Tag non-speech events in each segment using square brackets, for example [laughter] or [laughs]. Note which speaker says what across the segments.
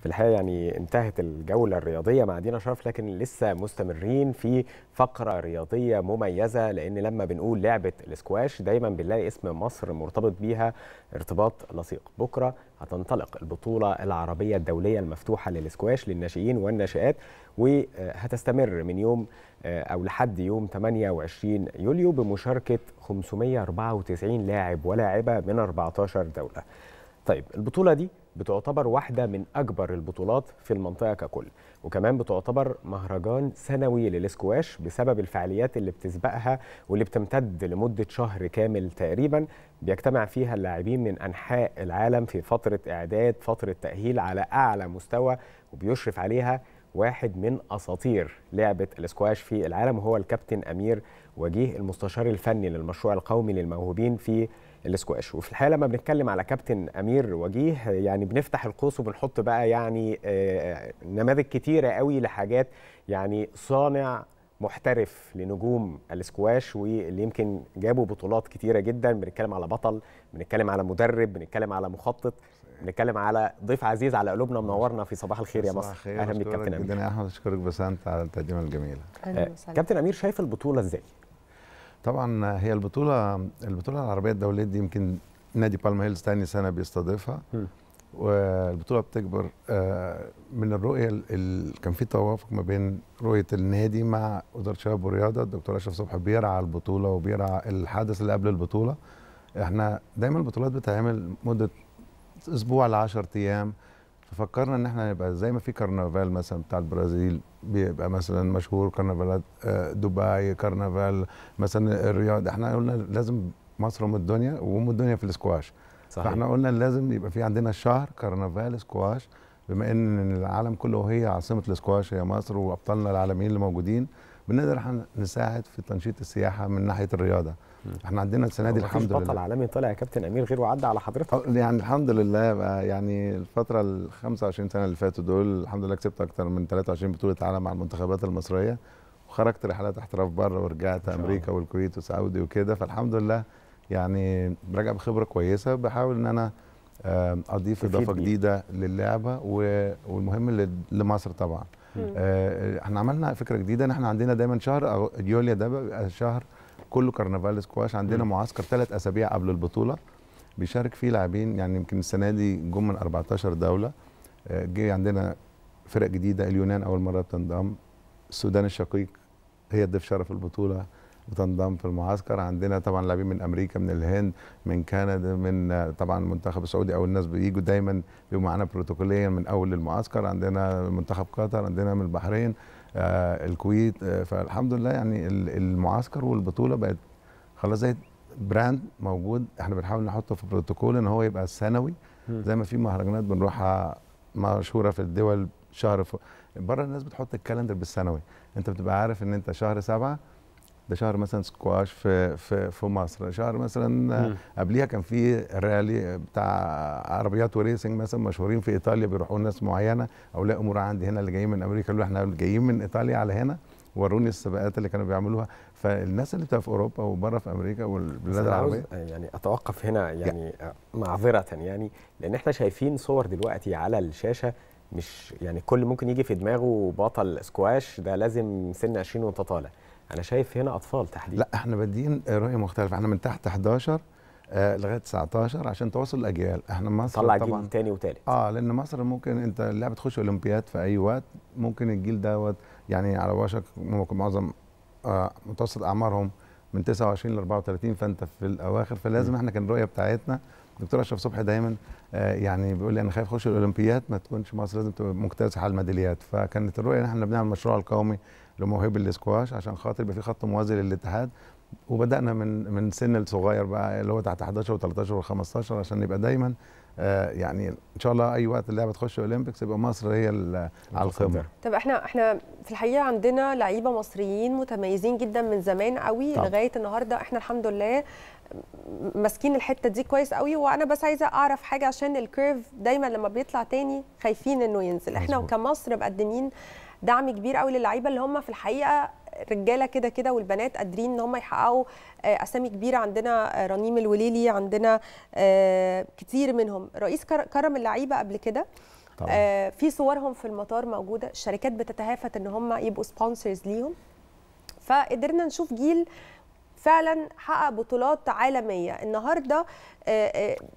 Speaker 1: في الحقيقه يعني انتهت الجوله الرياضيه مع دينا شرف لكن لسه مستمرين في فقره رياضيه مميزه لان لما بنقول لعبه الاسكواش دايما بنلاقي اسم مصر مرتبط بيها ارتباط لصيق بكره هتنطلق البطوله العربيه الدوليه المفتوحه للاسكواش للناشئين والناشئات وهتستمر من يوم آه، او لحد يوم 28 يوليو بمشاركه 594 لاعب ولاعبه من 14 دوله طيب البطوله دي بتعتبر واحدة من أكبر البطولات في المنطقة ككل وكمان بتعتبر مهرجان سنوي للإسكواش بسبب الفعاليات اللي بتسبقها واللي بتمتد لمدة شهر كامل تقريبا بيجتمع فيها اللاعبين من أنحاء العالم في فترة إعداد فترة تأهيل على أعلى مستوى وبيشرف عليها واحد من اساطير لعبه الاسكواش في العالم وهو الكابتن امير وجيه المستشار الفني للمشروع القومي للموهوبين في الاسكواش وفي الحقيقه لما بنتكلم على كابتن امير وجيه يعني بنفتح القوس وبنحط بقى يعني آه، نماذج كتيره قوي لحاجات يعني صانع محترف لنجوم الاسكواش واللي يمكن جابوا بطولات كتيره جدا بنتكلم على بطل بنتكلم على مدرب بنتكلم على مخطط بنتكلم على ضيف عزيز على قلوبنا منورنا في صباح الخير يا مصر اهلا بك كابتن امير جدا
Speaker 2: يا احمد اشكرك بسنت على التقديمه الجميله آه، كابتن امير شايف البطوله ازاي طبعا هي البطوله البطوله العربيه الدوليه دي يمكن نادي بالما هيلز ثاني سنه بيستضيفها والبطوله بتكبر آه، من الرؤيه اللي كان في توافق ما بين رؤيه النادي مع وزاره الشباب والرياضه الدكتور اشرف صبحي بيرعى البطوله وبيرعى الحدث اللي قبل البطوله احنا دايما البطولات بتتعمل مده اسبوع ل 10 ايام ففكرنا ان احنا نبقى زي ما في كرنفال مثلا بتاع البرازيل بيبقى مثلا مشهور كرنفالات آه، دبي كرنفال مثلا الرياض احنا قلنا لازم مصر ام الدنيا وام الدنيا في الاسكواش صحيح. فاحنا قلنا لازم يبقى في عندنا شهر كرنفال سكواش بما ان العالم كله هي عاصمه الاسكواش هي مصر وابطالنا العالميين اللي موجودين بنقدر احنا نساعد في تنشيط السياحه من ناحيه الرياضه احنا عندنا السنه دي الحمد لله بطل عالمي طالع يا كابتن امير غير وعدى على حضرتك أه، يعني الحمد لله يعني الفتره ال 25 سنه اللي فاتوا دول الحمد لله كسبت اكتر من 23 بطوله عالم مع المنتخبات المصريه وخرجت رحلات احتراف بره ورجعت امريكا والكويت وسعودي وكده فالحمد لله يعني راجع بخبره كويسه بحاول ان انا آه، اضيف اضافه جديده للعبه والمهم لمصر طبعا آه، احنا عملنا فكره جديده ان احنا عندنا دايما شهر يوليو ده شهر كله كرنفال سكواش عندنا م. معسكر ثلاث اسابيع قبل البطوله بيشارك فيه لاعبين يعني يمكن السنه دي جم من 14 دوله آه، جه عندنا فرق جديده اليونان اول مره بتنضم السودان الشقيق هي الضيف شرف البطوله بتنضم في المعسكر عندنا طبعا لاعبين من امريكا من الهند من كندا من آه، طبعا المنتخب السعودي او الناس بيجوا دايما بيبقوا معانا بروتوكوليا من اول المعسكر عندنا منتخب قطر عندنا من البحرين آه، الكويت آه، فالحمد لله يعني المعسكر والبطوله بقت خلاص زي براند موجود احنا بنحاول نحطه في بروتوكول ان هو يبقى سنوي زي ما في مهرجانات بنروحها مشهوره في الدول شهر بره الناس بتحط الكالندر بالسنوي انت بتبقى عارف ان انت شهر سبعه ده شهر مثلا سكواش في في في مصر شهر مثلا قبليها كان في رالي بتاع عربيات وريسنج مثلا مشهورين في ايطاليا بيروحوا ناس معينه لا امور عندي هنا اللي جايين من امريكا اللي احنا جايين من ايطاليا على هنا وروني السباقات اللي كانوا بيعملوها فالناس اللي بتبقى في اوروبا وبره في امريكا والبلاد العربيه يعني
Speaker 1: اتوقف هنا يعني معذره يعني لان احنا شايفين صور دلوقتي على الشاشه مش يعني كل ممكن يجي في دماغه بطل سكواش ده لازم سن 20 وانت طالع
Speaker 2: انا شايف هنا اطفال تحديدا لا احنا بادئين رؤيه مختلفه احنا من تحت 11 آه لغايه 19 عشان تواصل الاجيال احنا مصر طلع طبعا جيل تاني وتالت اه لان مصر ممكن انت اللعبه تخش اولمبياد في اي وقت ممكن الجيل دوت يعني على وشك معظم آه متوسط اعمارهم من 29 ل 34 فانت في الاواخر فلازم م. احنا كان الرؤيه بتاعتنا دكتور اشرف صبحي دايما آه يعني بيقول لي انا خايف اخش الاولمبياد ما تكونش مصر لازم تبقى مكتسحه الميداليات فكانت الرؤيه ان احنا بنعمل مشروع القومي لموهبه الاسكواش عشان خاطر يبقى في خط موازي للاتحاد وبدانا من من سن الصغير بقى اللي هو تحت 11 و13 و15 عشان نبقى دايما آه، يعني ان شاء الله اي وقت اللعبه تخش اولمبيكس يبقى مصر هي على القمه
Speaker 3: طب احنا احنا في الحقيقه عندنا لعيبه مصريين متميزين جدا من زمان قوي طب. لغايه النهارده احنا الحمد لله ماسكين الحته دي كويس قوي وانا بس عايزه اعرف حاجه عشان الكيرف دايما لما بيطلع تاني خايفين انه ينزل احنا مزبوط. كمصر مقدمين دعم كبير قوي للعيبه اللي هم في الحقيقه رجاله كده كده والبنات قادرين ان هم يحققوا آه، اسامي كبيره عندنا آه، رنيم الوليلي عندنا آه، كتير منهم رئيس كرم اللعيبه قبل كده في صورهم في المطار موجوده الشركات بتتهافت ان هم يبقوا سبونسرز ليهم فقدرنا نشوف جيل فعلا حقق بطولات عالميه النهارده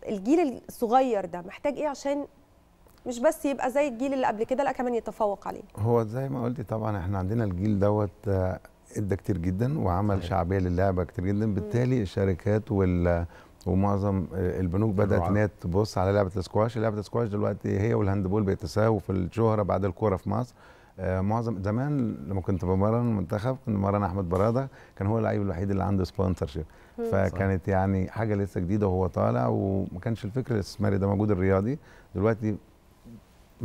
Speaker 3: الجيل الصغير ده محتاج ايه عشان مش بس يبقى زي الجيل اللي قبل كده لا كمان يتفوق عليه
Speaker 2: هو زي ما قلتي طبعا احنا عندنا الجيل دوت آه، ادى كتير جدا وعمل شعبيه للعبه كتير جدا بالتالي الشركات وال ومعظم آه، البنوك بدات ان تبص على لعبه السكواش لعبه السكواش دلوقتي هي والهاندبول بيتساووا في الشهره بعد الكوره في مصر آه، معظم زمان لما كنت بمرن المنتخب كنت بمرن احمد براده كان هو اللعيب الوحيد اللي عنده سبونسر شيب فكانت يعني حاجه لسه جديده وهو طالع وما كانش الفكر الاستثماري ده موجود الرياضي دلوقتي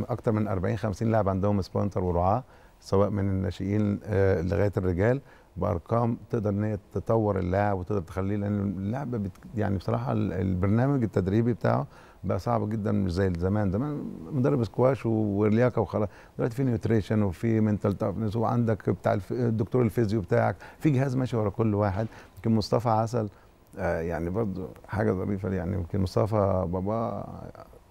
Speaker 2: اكتر من 40 50 لاعب عندهم سبونسر ورعاه سواء من الناشئين آه، لغايه الرجال بارقام تقدر ان هي تطور اللاعب وتقدر تخليه لان اللاعب يعني بصراحه البرنامج التدريبي بتاعه بقى صعب جدا مش زي زمان زمان مدرب سكواش ولياقه وخلاص دلوقتي في نيوتريشن وفي منتال تافنس وعندك بتاع الدكتور الفيزيو بتاعك في جهاز ماشي ورا كل واحد يمكن مصطفى عسل آه، يعني برضه حاجه ظريفه يعني يمكن مصطفى بابا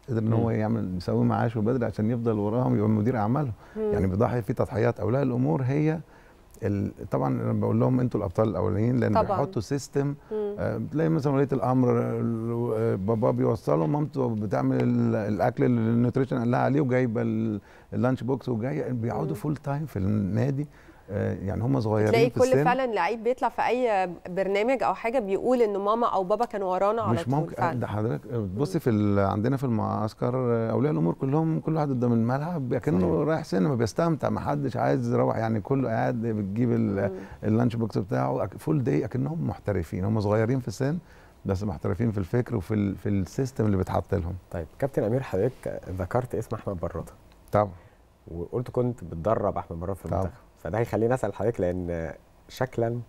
Speaker 2: قدر ان هو يعمل يسوي معاشه بدري عشان يفضل وراهم يبقى مدير اعمالهم يعني بيضحي في تضحيات اولياء الامور هي طبعا انا بقول لهم انتوا الابطال الاولانيين لان طبعًا. بيحطوا سيستم آه، تلاقي مثلا وليه الامر آه، بابا بيوصله مامته بتعمل الاكل اللي النيوتريشن قال لها عليه وجايبه اللانش بوكس وجايه بيقعدوا فول تايم في النادي آه، يعني هم صغيرين تلاقي كل السن. فعلا
Speaker 3: لعيب بيطلع في اي برنامج او حاجه بيقول ان ماما او بابا كانوا ورانا على مش ممكن آه، ده
Speaker 2: حضرتك آه، بصي في عندنا في المعسكر اولياء الامور كلهم كل واحد قدام الملعب كانه رايح سينما بيستمتع ما حدش عايز يروح يعني كله قاعد بتجيب اللانش بوكس بتاعه فول داي اكنهم محترفين هم صغيرين في السن بس محترفين في الفكر وفي في السيستم اللي بيتحط لهم
Speaker 1: طيب كابتن امير حضرتك ذكرت اسم احمد براده طبعا وقلت كنت بتدرب احمد براده في المنتخب فده هيخليني اسال حضرتك لان شكلا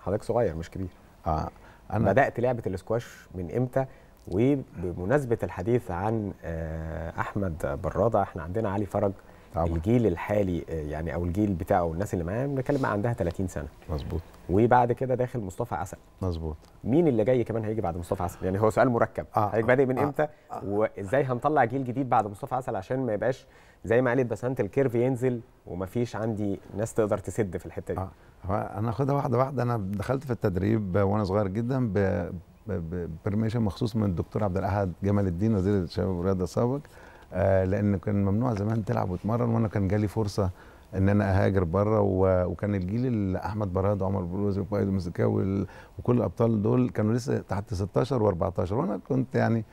Speaker 1: حضرتك صغير مش كبير اه انا بدات لعبه الاسكواش من امتى وبمناسبه الحديث عن آه، احمد براده احنا عندنا علي فرج طبعا. الجيل الحالي آه، يعني او الجيل بتاعه والناس اللي معاه بنتكلم عندها 30 سنه مظبوط وبعد كده داخل مصطفى عسل مظبوط مين اللي جاي كمان هيجي بعد مصطفى عسل يعني هو سؤال مركب آه. هيجي بادئ من آه. امتى آه. آه. وازاي هنطلع جيل جديد بعد مصطفى عسل عشان ما يبقاش زي ما قالت بسنت الكيرف ينزل ومفيش عندي ناس تقدر تسد في الحته دي آه.
Speaker 2: انا اخدها واحده واحده انا دخلت في التدريب وانا صغير جدا ببرميشن مخصوص من الدكتور عبد الاحد جمال الدين وزير الشباب والرياضه السابق آه لان كان ممنوع زمان تلعب وتمرن وانا كان جالي فرصه ان انا اهاجر بره وكان الجيل اللي احمد براد وعمر بلوز وفؤاد المزيكاوي وكل الابطال دول كانوا لسه تحت 16 و14 وانا كنت يعني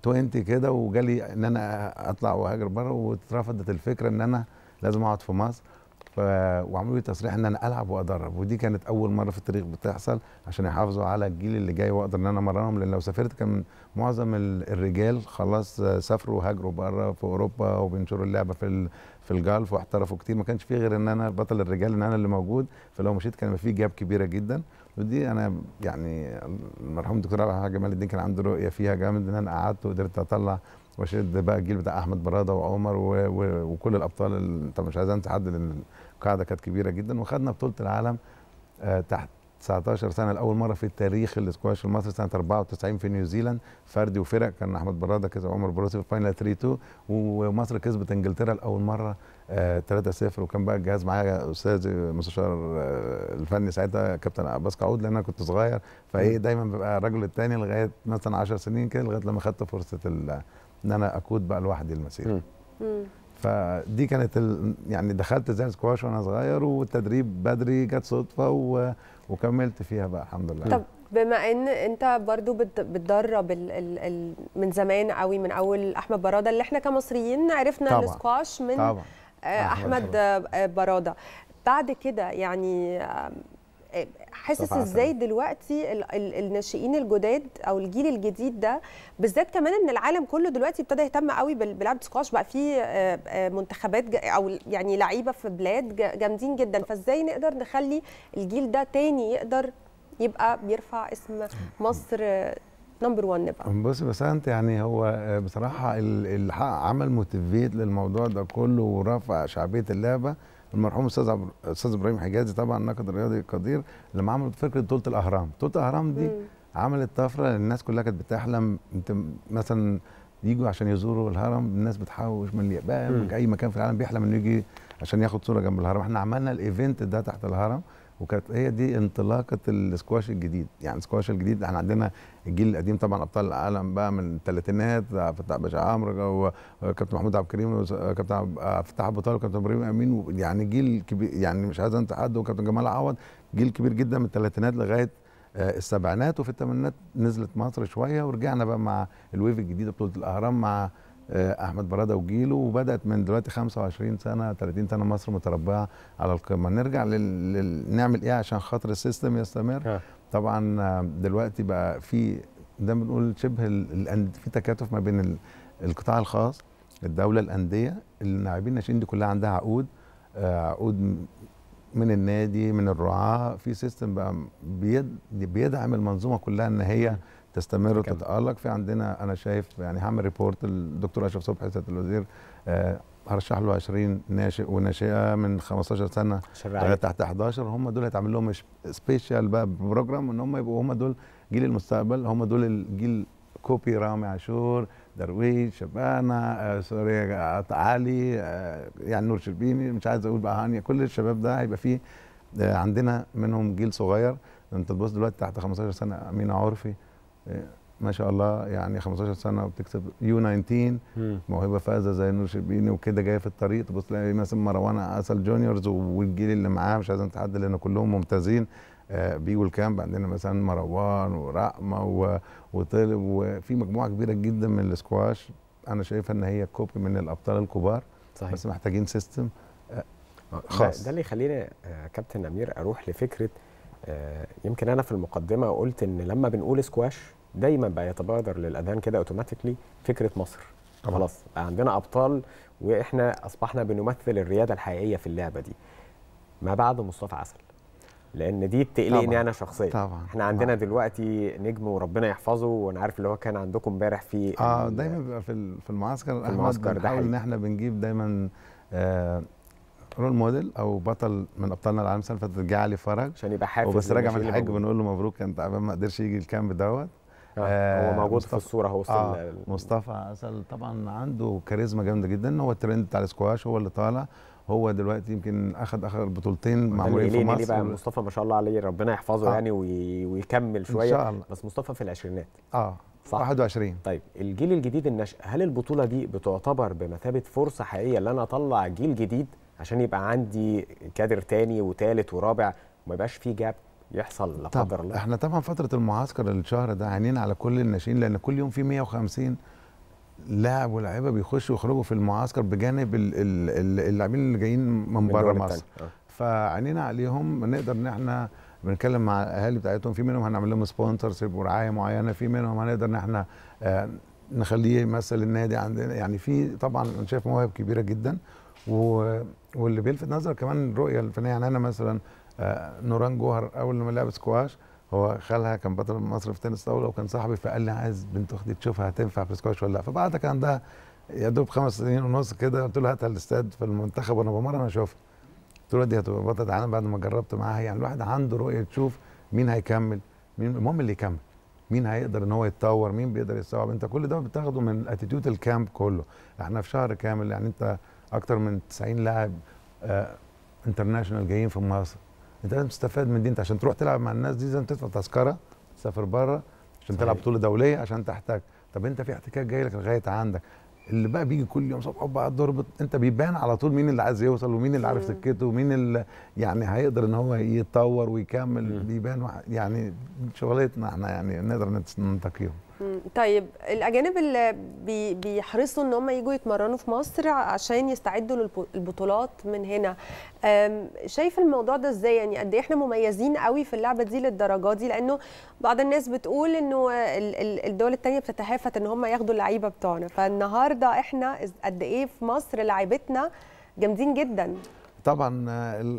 Speaker 2: 20 كده وجالي ان انا اطلع وهاجر بره واترفضت الفكره ان انا لازم اقعد في مصر ف... وعملوا لي تصريح ان انا العب وادرب ودي كانت اول مره في التاريخ بتحصل عشان يحافظوا على الجيل اللي جاي واقدر ان انا امرنهم لان لو سافرت كان معظم الرجال خلاص سافروا وهاجروا بره في اوروبا وبينشروا اللعبه في ال... في الجالف واحترفوا كتير ما كانش في غير ان انا بطل الرجال ان انا اللي موجود فلو مشيت كان في جاب كبيره جدا ودي انا يعني المرحوم الدكتور علاء جمال الدين كان عنده رؤيه فيها جامد ان انا قعدت وقدرت اطلع واشد بقى الجيل بتاع احمد براده وعمر و... و... وكل الابطال انت مش عايز انسى حد لان القاعده كانت كبيره جدا وخدنا بطوله العالم آه، تحت 19 سنه لاول مره في التاريخ الاسكواش المصري سنه 94 في نيوزيلاند فردي وفرق كان احمد براده كسب عمر بروسي في الفاينل 3 2 ومصر كسبت انجلترا لاول مره 3 آه، 0 وكان بقى الجهاز معايا استاذ المستشار آه، الفني ساعتها كابتن عباس قعود لان انا كنت صغير فايه دايما ببقى الراجل الثاني لغايه مثلا 10 سنين كده لغايه لما خدت فرصه ان انا اقود بقى لوحدي المسيره فدي كانت يعني دخلت زي سكواش وانا صغير والتدريب بدري جت صدفه و... وكملت فيها بقى الحمد لله طب
Speaker 3: بما ان انت برضو بتدرب الـ الـ الـ من زمان قوي من اول احمد براده اللي احنا كمصريين عرفنا السكواش من طبعا. آه، احمد براده بعد كده يعني حاسس ازاي دلوقتي الناشئين الجداد او الجيل الجديد ده بالذات كمان ان العالم كله دلوقتي ابتدى يهتم قوي بلعبه سكواش بقى في آه، آه، منتخبات او يعني لعيبه في بلاد جامدين جدا فازاي نقدر نخلي الجيل ده تاني يقدر يبقى بيرفع اسم مصر نمبر 1 نبقى
Speaker 2: بص بس انت يعني هو آه، بصراحه اللي عمل موتيفيت للموضوع ده كله ورفع شعبيه اللعبه المرحوم استاذ عبر... استاذ ابراهيم حجازي طبعا الناقد الرياضي القدير لما عمل فكره طولة الاهرام طولة الاهرام دي مم. عملت طفره الناس كلها كانت بتحلم انت مثلا يجوا عشان يزوروا الهرم الناس بتحوش من اليابان اي مكان في العالم بيحلم انه يجي عشان ياخد صوره جنب الهرم احنا عملنا الايفنت ده تحت الهرم وكانت هي دي انطلاقه السكواش الجديد يعني السكواش الجديد احنا عندنا الجيل القديم طبعا ابطال العالم بقى من الثلاثينات آه، فتح باشا عمرو وكابتن محمود عبد الكريم وكابتن آه، آه، فتح ابو طارق وكابتن ابراهيم امين يعني جيل كبير يعني مش عايز انت حد وكابتن جمال عوض جيل كبير جدا من الثلاثينات لغايه السبعينات وفي الثمانينات نزلت مصر شويه ورجعنا بقى مع الويف الجديده بطوله الاهرام مع آه، احمد براده وجيله وبدات من دلوقتي 25 سنه 30 سنه مصر متربعه على القمه نرجع لل... لل... نعمل ايه عشان خاطر السيستم يستمر طبعا آه، دلوقتي بقى في ده بنقول شبه ال... في تكاتف ما بين ال... القطاع الخاص الدوله الانديه اللاعبين الناشئين دي كلها عندها عقود آه، عقود من النادي من الرعاه في سيستم بقى بيد... بيدعم المنظومه كلها ان هي تستمر وتتالق في عندنا انا شايف يعني هعمل ريبورت للدكتور اشرف صبحي سياده الوزير آه، هرشح له 20 ناشئ وناشئه من 15 سنه تحت 11 هم دول هيتعمل لهم سبيشال بقى بروجرام ان هم يبقوا هم دول جيل المستقبل هم دول الجيل كوبي رامي عاشور درويش شبانه آه، سوري آه، علي يعني نور شربيني مش عايز اقول بقى هانيا كل الشباب ده هيبقى فيه عندنا منهم جيل صغير انت تبص دلوقتي تحت 15 سنه امين عرفي ما شاء الله يعني 15 سنه وبتكسب يو 19 موهبه فازه زي نور شربيني وكده جايه في الطريق تبص تلاقي مثلا مروان عسل جونيورز والجيل اللي معاه مش عايزين نتحدى لان كلهم ممتازين آه، بيجوا الكامب عندنا مثلا مروان ورقمه وطلب وفي مجموعه كبيره جدا من الاسكواش انا شايفها ان هي كوبي من الابطال الكبار صحيح. بس محتاجين سيستم آه، آه، خاص
Speaker 1: ده, اللي يخليني كابتن امير اروح لفكره يمكن انا في المقدمه قلت ان لما بنقول سكواش دايما بقى يتبادر للاذهان كده اوتوماتيكلي فكره مصر طبعا. خلاص بقى عندنا ابطال واحنا اصبحنا بنمثل الرياده الحقيقيه في اللعبه دي ما بعد مصطفى عسل لان دي بتقلقني انا شخصيا طبعا احنا عندنا طبعا. دلوقتي نجم وربنا يحفظه وانا عارف اللي هو كان عندكم امبارح في اه دايما بيبقى في في
Speaker 2: المعسكر في المعسكر بنحاول ان احنا بنجيب دايما آه رول موديل او بطل من ابطالنا العالم السنه اللي فاتت جه علي فرج عشان يبقى حافز وبس راجع من الحج بنقول له مبروك انت تعبان ما قدرش يجي الكامب دوت آه،, آه هو آه، موجود في الصوره اهو آه مصطفى عسل طبعا عنده كاريزما جامده جدا هو الترند بتاع السكواش هو اللي طالع هو دلوقتي يمكن اخذ اخر بطولتين معمولين في يعني مصر ليه بقى مصطفى
Speaker 1: ما شاء الله عليه ربنا يحفظه آه. يعني ويكمل شويه إن شاء الله. بس مصطفى في العشرينات
Speaker 2: اه صح 21
Speaker 1: طيب الجيل الجديد النشأ هل البطوله دي بتعتبر بمثابه فرصه حقيقيه ان انا اطلع جيل جديد عشان يبقى عندي كادر تاني وتالت ورابع وما يبقاش في جاب يحصل لا قدر الله
Speaker 2: احنا طبعا فتره المعسكر الشهر ده عينينا على كل الناشئين لان كل يوم في 150 لاعب ولاعيبه بيخشوا ويخرجوا في المعسكر بجانب اللاعبين اللي جايين من بره مصر آه. فعينينا عليهم نقدر ان احنا بنتكلم مع الاهالي بتاعتهم في منهم هنعمل لهم سبونسرشيب ورعايه معينه في منهم هنقدر ان احنا آه، نخليه يمثل النادي عندنا يعني في طبعا انا شايف مواهب كبيره جدا و... واللي بيلفت نظر كمان الرؤيه الفنيه يعني انا مثلا آه، نوران جوهر اول ما لعب سكواش هو خالها كان بطل مصر في تنس طاوله وكان صاحبي فقال لي عايز بنت اختي تشوفها هتنفع في سكواش ولا لا فبعتها كان عندها يا دوب خمس سنين ونص كده قلت له هاتها الاستاد في المنتخب وانا بمرن اشوفها قلت له دي هتبقى بطل العالم بعد ما جربت معاها يعني الواحد عنده رؤيه تشوف مين هيكمل مين المهم اللي يكمل مين هيقدر ان هو يتطور مين بيقدر يستوعب انت كل ده بتاخده من اتيتيود الكامب كله احنا في شهر كامل يعني انت اكتر من 90 لاعب انترناشونال آه، جايين في مصر انت لازم تستفاد من دي انت عشان تروح تلعب مع الناس دي لازم تدفع تذكره تسافر بره عشان تلعب بطوله دوليه عشان تحتاج طب انت في احتكاك جاي لك لغايه عندك اللي بقى بيجي كل يوم صبح بقى الضرب انت بيبان على طول مين اللي عايز يوصل ومين اللي عارف سكته ومين اللي يعني هيقدر ان هو يتطور ويكمل بيبان يعني شغلتنا احنا يعني نقدر ننتقيهم
Speaker 3: طيب الاجانب اللي بيحرصوا ان هم يجوا يتمرنوا في مصر عشان يستعدوا للبطولات من هنا شايف الموضوع ده ازاي يعني قد ايه احنا مميزين قوي في اللعبه دي للدرجه دي لانه بعض الناس بتقول انه الدول الثانيه بتتهافت ان هم ياخدوا اللعيبه بتوعنا فالنهارده احنا قد ايه في مصر لعيبتنا جامدين جدا
Speaker 2: طبعا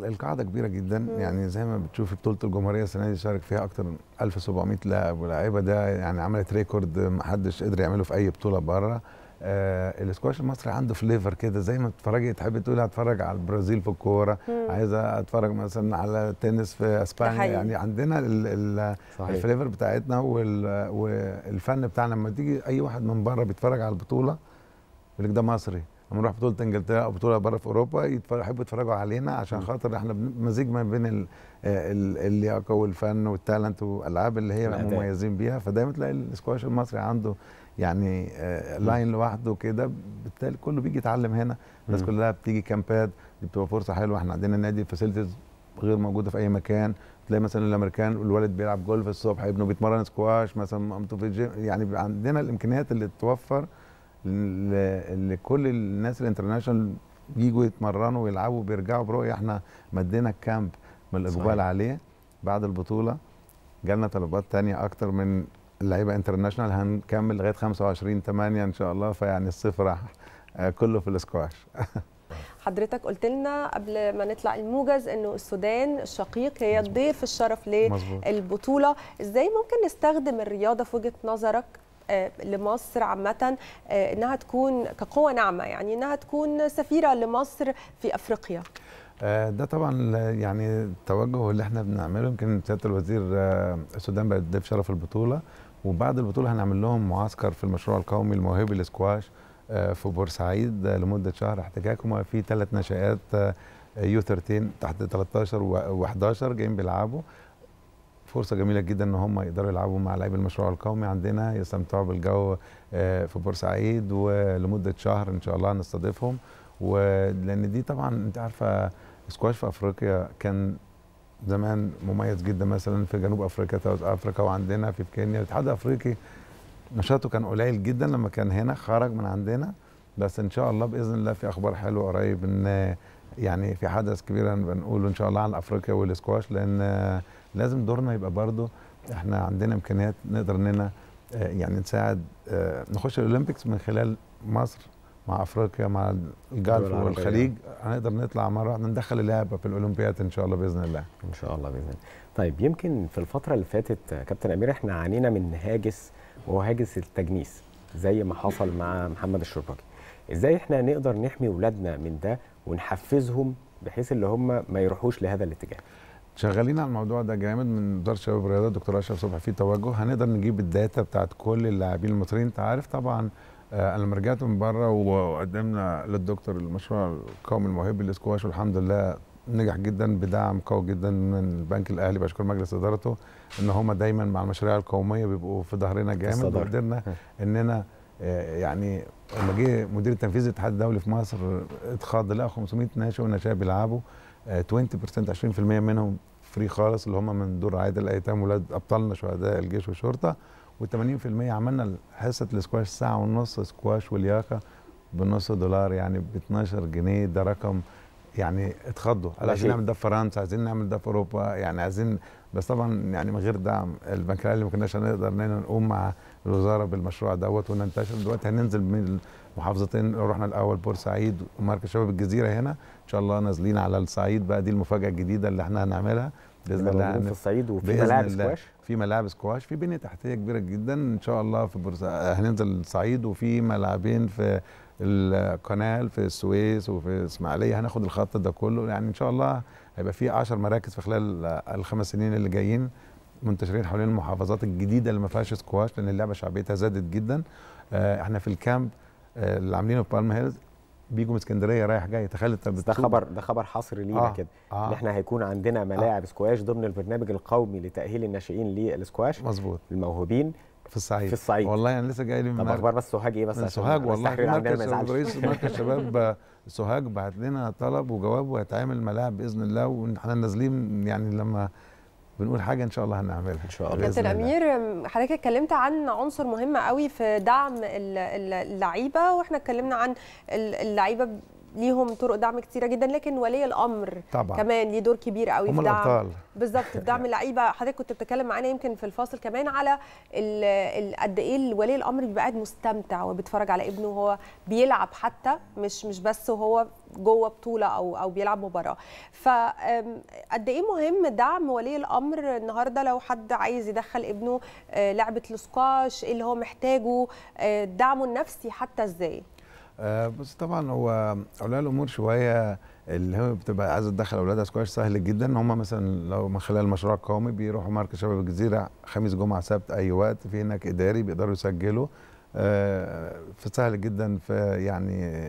Speaker 2: القاعده كبيره جدا مم. يعني زي ما بتشوف بطوله الجمهوريه السنه دي شارك فيها اكتر من 1700 لاعب ولاعيبه ده يعني عملت ريكورد ما حدش قدر يعمله في اي بطوله بره آه الاسكواش المصري عنده فليفر كده زي ما تتفرجي تحبي تقولي هتفرج على البرازيل في الكوره عايزه اتفرج مثلا على تنس في اسبانيا يعني عندنا الـ الـ الفليفر بتاعتنا والفن بتاعنا لما تيجي اي واحد من بره بيتفرج على البطوله يقول لك ده مصري لما نروح بطوله انجلترا او بطوله بره في اوروبا يحبوا يتفرجوا علينا عشان خاطر احنا مزيج ما بين اللياقه والفن والتالنت والالعاب اللي هي مميزين بيها فدايما تلاقي السكواش المصري عنده يعني لاين آه، لوحده كده بالتالي كله بيجي يتعلم هنا الناس كلها بتيجي كامبات دي بتبقى فرصه حلوه احنا عندنا نادي فاسيلتيز غير موجوده في اي مكان تلاقي مثلا الامريكان الولد بيلعب جولف الصبح ابنه بيتمرن سكواش مثلا مامته في الجيم يعني عندنا الامكانيات اللي توفر لكل الناس الانترناشونال بيجوا يتمرنوا ويلعبوا بيرجعوا برؤيه احنا مدينا الكامب من الاقبال عليه بعد البطوله جالنا طلبات تانية اكتر من اللعيبه انترناشونال هنكمل لغايه 25 8 ان شاء الله فيعني الصيف راح آه، كله في الاسكواش
Speaker 3: [laughs] حضرتك قلت لنا قبل ما نطلع الموجز انه السودان الشقيق هي ضيف الشرف للبطوله ازاي ممكن نستخدم الرياضه في وجهه نظرك آه، لمصر عامة آه، أنها تكون كقوة ناعمة يعني أنها تكون سفيرة لمصر في أفريقيا
Speaker 2: آه، ده طبعا يعني التوجه اللي احنا بنعمله يمكن سياده الوزير السودان بقت ضيف شرف البطوله وبعد البطوله هنعمل لهم معسكر في المشروع القومي الموهبي الاسكواش في بورسعيد لمده شهر احتكاك وما في ثلاث نشات يو 13 تحت 13 و11 جايين بيلعبوا فرصه جميله جدا ان هم يقدروا يلعبوا مع لعيب المشروع القومي عندنا يستمتعوا بالجو آه، في بورسعيد ولمده شهر ان شاء الله نستضيفهم ولان دي طبعا انت عارفه سكواش في افريقيا كان زمان مميز جدا مثلا في جنوب افريقيا ساوث افريقيا وعندنا في كينيا الاتحاد الافريقي نشاطه كان قليل جدا لما كان هنا خرج من عندنا بس ان شاء الله باذن الله في اخبار حلوه قريب ان يعني في حدث كبير بنقوله ان شاء الله عن افريقيا والسكواش لان لازم دورنا يبقى برضه احنا عندنا امكانيات نقدر اننا آه، يعني نساعد آه، نخش الاولمبيكس من خلال مصر مع افريقيا مع الجلف والخليج هنقدر نطلع مره واحده ندخل اللعبه في الاولمبياد ان شاء الله باذن الله ان شاء الله باذن الله طيب
Speaker 1: يمكن في الفتره اللي فاتت كابتن امير احنا عانينا من هاجس وهو هاجس التجنيس زي ما حصل مع محمد الشربكي ازاي احنا نقدر نحمي اولادنا من ده
Speaker 2: ونحفزهم بحيث اللي هم ما يروحوش لهذا الاتجاه شغالين على الموضوع ده جامد من وزاره الشباب والرياضه دكتور اشرف صبحي في توجه هنقدر نجيب الداتا بتاعت كل اللاعبين المصريين انت عارف طبعا آه، انا لما رجعت من بره وقدمنا للدكتور المشروع القومي المهيب للسكواش والحمد لله نجح جدا بدعم قوي جدا من البنك الاهلي بشكر مجلس ادارته ان هم دايما مع المشاريع القوميه بيبقوا في ظهرنا جامد وقدرنا [laughs] اننا آه، يعني لما جه مدير التنفيذي الاتحاد الدولي في مصر اتخاض لقى 500 ناشئ وناشئه بيلعبوا 20% آه، منهم فري خالص اللي هم من دور رعايه الايتام ولاد ابطالنا شهداء الجيش والشرطه و80% عملنا حصه الاسكواش ساعه ونص سكواش ولياقه بنص دولار يعني ب 12 جنيه ده رقم يعني اتخضوا عايزين نعمل ده في فرنسا عايزين نعمل ده في اوروبا يعني عايزين بس طبعا يعني من غير دعم البنك الاهلي ما كناش هنقدر ان نقوم مع الوزاره بالمشروع دوت وننتشر دلوقتي هننزل من محافظتين رحنا الاول بورسعيد ومركز شباب الجزيره هنا ان شاء الله نازلين على الصعيد بقى دي المفاجاه الجديده اللي احنا هنعملها باذن الله في الصعيد وفي ملاعب سكواش في ملاعب سكواش في بنيه تحتيه كبيره جدا ان شاء الله في بورسعيد هننزل الصعيد وفي ملعبين في القنال في السويس وفي الاسماعيليه هناخد الخط ده كله يعني ان شاء الله هيبقى في 10 مراكز في خلال الخمس سنين اللي جايين منتشرين حوالين المحافظات الجديده اللي ما فيهاش سكواش لان اللعبه شعبيتها زادت جدا آه، احنا في الكامب آه، اللي عاملينه في بالم هيلز بيجوا من اسكندريه رايح جاي تخيل انت ده خبر
Speaker 1: ده خبر حصري لينا آه كده آه ان احنا هيكون عندنا ملاعب آه سكواش ضمن البرنامج القومي لتاهيل الناشئين للسكواش مظبوط الموهوبين في الصعيد في الصعيد والله انا لسه جاي لي طب اخبار بس سوهاج ايه بس سوهاج والله مركز رئيس مركز شباب
Speaker 2: [laughs] سوهاج بعت لنا طلب وجواب وهيتعمل ملاعب باذن الله واحنا نازلين يعني لما بنقول حاجه ان شاء الله هنعملها ان شاء الله كابتن امير
Speaker 3: حضرتك اتكلمت عن عنصر مهم قوي في دعم اللعيبه واحنا اتكلمنا عن اللعيبه ليهم طرق دعم كتيره جدا لكن ولي الامر طبعا. كمان ليه دور كبير قوي في دعم بالظبط في دعم [laughs] اللعيبه حضرتك كنت بتتكلم معانا يمكن في الفاصل كمان على قد ايه ولي الامر بيبقى قاعد مستمتع وبيتفرج على ابنه وهو بيلعب حتى مش مش بس وهو جوه بطوله او او بيلعب مباراه فقد ايه مهم دعم ولي الامر النهارده لو حد عايز يدخل ابنه آه، لعبه الاسكواش اللي هو محتاجه آه، دعمه النفسي حتى ازاي
Speaker 2: آه بس طبعا هو اولياء الامور شويه اللي هو بتبقى عايزه تدخل اولادها سكواش سهل جدا ان هم مثلا لو من خلال المشروع القومي بيروحوا مركز شباب الجزيره خميس جمعه سبت اي وقت في هناك اداري بيقدروا يسجلوا آه فسهل جدا في يعني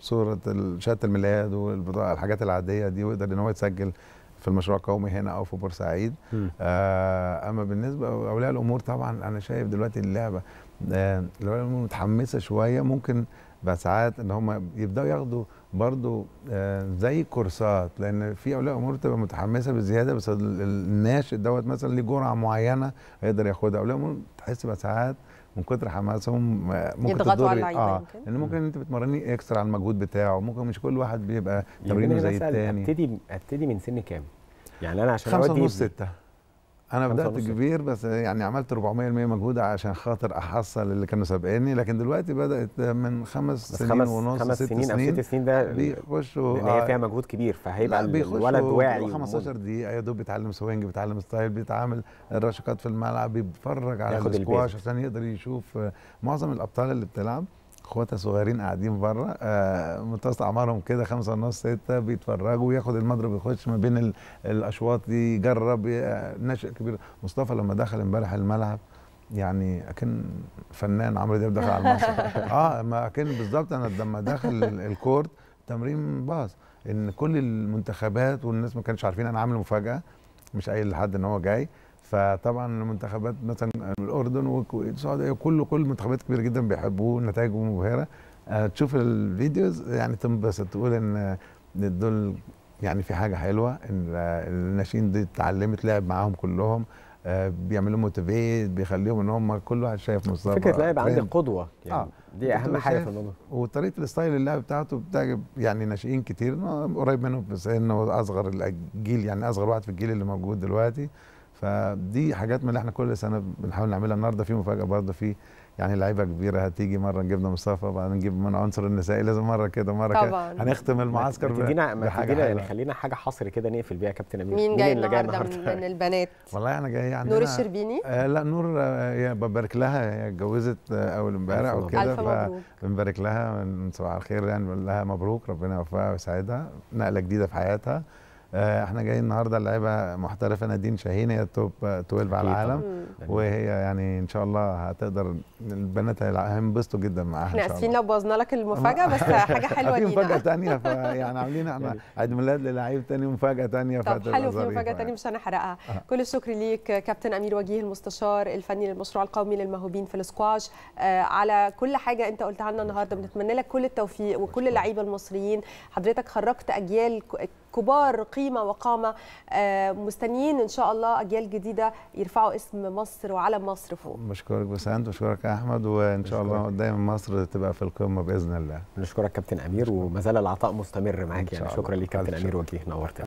Speaker 2: صوره شهاده الميلاد والبضاعه الحاجات العاديه دي ويقدر ان هو يتسجل في المشروع القومي هنا او في بورسعيد آه اما بالنسبه اولياء الامور طبعا انا شايف دلوقتي اللعبه آه الاولياء الامور متحمسه شويه ممكن بساعات ان هم يبداوا ياخدوا برضو آه، زي كورسات لان في اولياء امور تبقى متحمسه بزياده بس الناشئ دوت مثلا ليه جرعه معينه هيقدر ياخدها اولياء امور تحس بساعات من كتر حماسهم آه، ممكن يضغطوا على اه لان ممكن انت بتمرنيه اكسترا على المجهود بتاعه ممكن مش كل واحد بيبقى تمرينه زي الثاني ابتدي ابتدي من سن كام؟ يعني انا عشان خمسة ونص ستة انا بدات كبير بس يعني عملت 400% مجهود عشان خاطر احصل اللي كانوا سابقيني لكن دلوقتي بدات من خمس سنين خمس ونص خمس ست سنين, سنين او ست سنين ده بيخشوا لان هي آه، فيها مجهود كبير فهيبقى الولد واعي 15 دقيقه يا دوب بيتعلم سوينج بيتعلم ستايل بيتعامل الرشقات في الملعب بيتفرج على السكواش عشان يقدر يشوف معظم الابطال اللي بتلعب اخواتها صغيرين قاعدين بره آه، متوسط اعمارهم كده خمسة ونص ستة بيتفرجوا وياخد المضرب يخش ما بين الاشواط دي يجرب نشأ كبير مصطفى لما دخل امبارح الملعب يعني اكن فنان عمرو دياب دخل على المسرح [laughs] اه ما اكن بالظبط انا لما دخل الكورت تمرين باص ان كل المنتخبات والناس ما كانش عارفين انا عامل مفاجاه مش قايل لحد ان هو جاي فطبعا المنتخبات مثلا الاردن والكويت والسعوديه كله كل منتخبات كبيره جدا بيحبوه نتائجهم مبهره آه، تشوف الفيديوز يعني تنبسط تقول ان دول يعني في حاجه حلوه ان الناشئين دي اتعلمت لعب معاهم كلهم آه، بيعملوا موتيفيت بيخليهم ان هم كل واحد شايف مستوى فكره لاعب عندي قدوه آه،
Speaker 1: يعني آه. دي اهم حاجه في الموضوع
Speaker 2: وطريقه الستايل اللعب بتاعته بتعجب يعني ناشئين كتير قريب منهم في سنه اصغر الجيل يعني اصغر واحد في الجيل اللي موجود دلوقتي فدي حاجات من اللي احنا كل سنه بنحاول نعملها النهارده في مفاجاه برضه في يعني لعيبه كبيره هتيجي مره نجيبنا مصطفى وبعدين نجيب من عنصر النسائي لازم مره كده مره كده هنختم المعسكر ما بحاجه يعني خلينا حاجه حصر كده نقفل بيها يا كابتن امين مين, مين جاي اللي جاي النهارده من البنات والله انا جاي عندنا نور الشربيني آه لا نور آه ببارك لها هي اتجوزت آه اول امبارح وكده فبنبارك لها من صباح الخير يعني بنقول لها مبروك ربنا يوفقها ويسعدها نقله جديده في حياتها آه، احنا جايين النهارده اللعيبه محترفه نادين شاهين هي التوب 12 على العالم وهي يعني ان شاء الله هتقدر البنات هينبسطوا جدا معاها احنا اسفين
Speaker 3: لو بوظنا لك المفاجاه بس [laughs] حاجه حلوه في مفاجاه
Speaker 2: ثانيه فيعني [laughs] عاملين احنا عيد ميلاد للعيب ثاني مفاجاه ثانيه طب حلو في مفاجاه ثانيه يعني.
Speaker 3: مش هنحرقها آه. كل الشكر ليك كابتن امير وجيه المستشار الفني للمشروع القومي للموهوبين في الاسكواش آه، على كل حاجه انت قلتها لنا النهارده بنتمنى لك كل التوفيق وكل اللعيبه المصريين حضرتك خرجت اجيال كبار قيمة وقامة آه، مستنيين إن شاء الله أجيال جديدة يرفعوا اسم مصر وعلم مصر فوق
Speaker 2: بشكرك بسانت وشكرك يا أحمد وإن شاء الله دايما مصر تبقى في القمة بإذن الله نشكرك كابتن أمير ومازال العطاء مستمر معاك يعني شكرا لك كابتن أمير وجيه نورتك